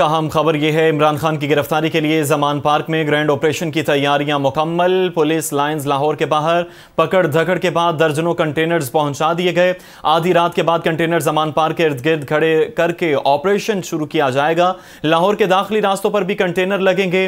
अहम खबर यह है इमरान खान की गिरफ्तारी के लिए जमान पार्क में ग्रैंड ऑपरेशन की तैयारियां मुकम्मल पुलिस लाइंस लाहौर के बाहर पकड़ धकड़ के बाद दर्जनों कंटेनर्स पहुंचा दिए गए आधी रात के बाद कंटेनर जमान पार्क के इर्द गिर्द खड़े करके ऑपरेशन शुरू किया जाएगा लाहौर के दाखिली रास्तों पर भी कंटेनर लगेंगे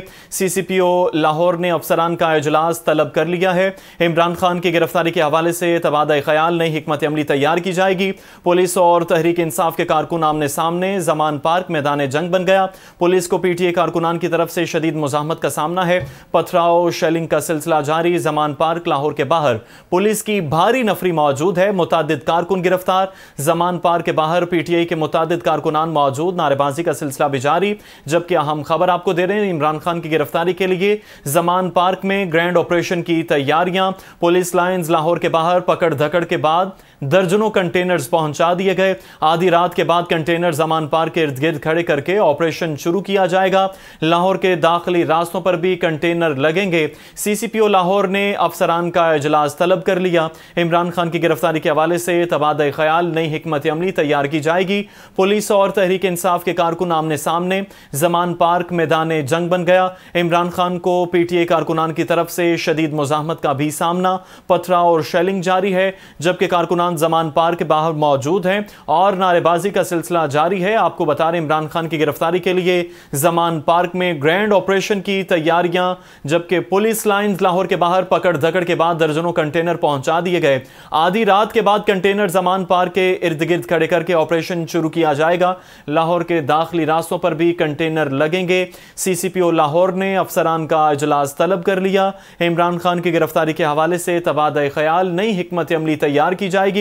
ओ लाहौर ने अफसरान का अजलास तलब कर लिया है इमरान खान की गिरफ्तारी के हवाले से तबादला ख्याल नई हमत अमली तैयार की जाएगी पुलिस और तहरीक इंसाफ के कारकुन आमने सामने जमान पार्क मैदान जंग बन गए गया पुलिस को पीटीए कारकुनान की तरफ से शदीद मुजामत का सामना है पथराव शेलिंग का सिलसिला जारी जमान पार्क लाहौर के बाहर पुलिस की भारी नफरी मौजूद है मुतद कारकुन गिरफ्तार जमान पार्क के बाहर पीटीआई के मुतद कारकुनान मौजूद नारेबाजी का सिलसिला भी जारी जबकि अहम खबर आपको दे रहे हैं इमरान खान की गिरफ्तारी के लिए जमान पार्क में ग्रैंड ऑपरेशन की तैयारियां पुलिस लाइन लाहौर के बाहर पकड़ धकड़ के बाद दर्जनों कंटेनर्स पहुंचा दिए गए आधी रात के बाद कंटेनर्स अमान पार के इर्द गिर्द खड़े करके ऑपरेशन शुरू किया जाएगा लाहौर के दाखिली रास्तों पर भी कंटेनर लगेंगे सीसीपीओ लाहौर ने अफसरान का अजलास तलब कर लिया इमरान खान की गिरफ्तारी के हवाले से तबाद ख्याल नई हमत अमली तैयार की जाएगी पुलिस और तहरीक इंसाफ के कारकुन आमने सामने जमान पार्क मैदान जंग बन गया इमरान खान को पीटीए कारकुनान की तरफ से शदीद मुजामत का भी सामना पथरा और शेलिंग जारी है जबकि कारकुनान अदनान जमान पार्क के बाहर मौजूद हैं और नारेबाजी का सिलसिला जारी है आपको बता रहे इमरान खान की गिरफ्तारी के लिए जमान पार्क में ग्रैंड ऑपरेशन की तैयारियां जबकि पुलिस लाइन लाहौर के बाहर पकड़ धकड़ के बाद दर्जनों कंटेनर पहुंचा दिए गए आधी रात के बाद कंटेनर जमान पार्क के इर्द गिर्द खड़े करके ऑपरेशन शुरू किया जाएगा लाहौर के दाखिली रास्तों पर भी कंटेनर लगेंगे सीसीपीओ लाहौर ने अफसरान का अजलास तलब कर लिया इमरान खान की गिरफ्तारी के हवाले से तबादला ख्याल नई हमत अमली तैयार की जाएगी